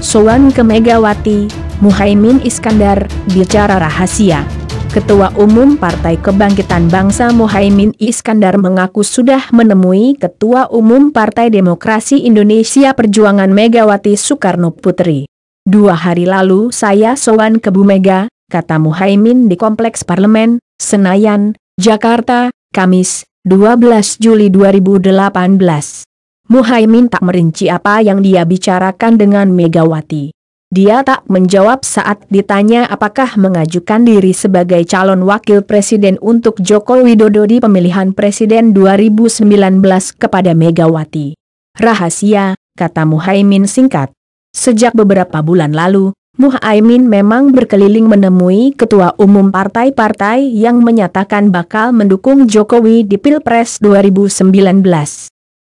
Soan ke Megawati, Muhaimin Iskandar, bicara rahasia. Ketua Umum Partai Kebangkitan Bangsa Muhaimin Iskandar mengaku sudah menemui Ketua Umum Partai Demokrasi Indonesia Perjuangan Megawati Soekarno Putri. Dua hari lalu saya Soan ke Bu Mega, kata Muhaimin di Kompleks Parlemen, Senayan, Jakarta, Kamis, 12 Juli 2018. Muhaimin tak merinci apa yang dia bicarakan dengan Megawati. Dia tak menjawab saat ditanya apakah mengajukan diri sebagai calon wakil presiden untuk Joko Widodo di pemilihan presiden 2019 kepada Megawati. Rahasia, kata Muhaimin singkat. Sejak beberapa bulan lalu, Muhaimin memang berkeliling menemui ketua umum partai-partai yang menyatakan bakal mendukung Jokowi di Pilpres 2019.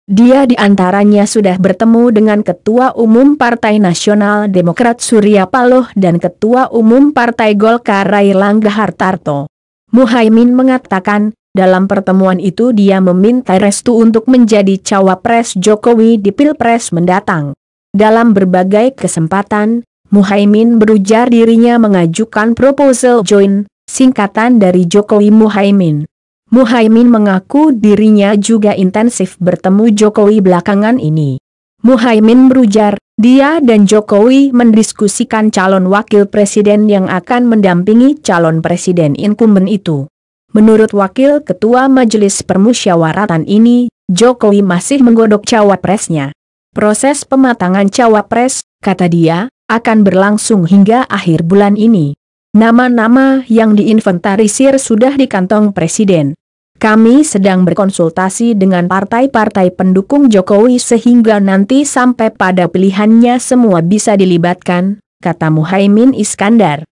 Dia diantaranya sudah bertemu dengan Ketua Umum Partai Nasional Demokrat Surya Paloh dan Ketua Umum Partai Golkar Rai Langga Hartarto. Muhaimin mengatakan, dalam pertemuan itu dia meminta restu untuk menjadi cawapres Jokowi di Pilpres mendatang. Dalam berbagai kesempatan, Muhaimin berujar dirinya mengajukan proposal join, singkatan dari Jokowi Muhaimin. Muhaimin mengaku dirinya juga intensif bertemu Jokowi belakangan ini. Muhaimin berujar, dia dan Jokowi mendiskusikan calon wakil presiden yang akan mendampingi calon presiden incumbent itu. Menurut Wakil Ketua Majelis Permusyawaratan ini, Jokowi masih menggodok cawapresnya. Proses pematangan cawapres, kata dia, akan berlangsung hingga akhir bulan ini. Nama-nama yang diinventarisir sudah di kantong presiden. Kami sedang berkonsultasi dengan partai-partai pendukung Jokowi sehingga nanti sampai pada pilihannya semua bisa dilibatkan, kata Muhaimin Iskandar.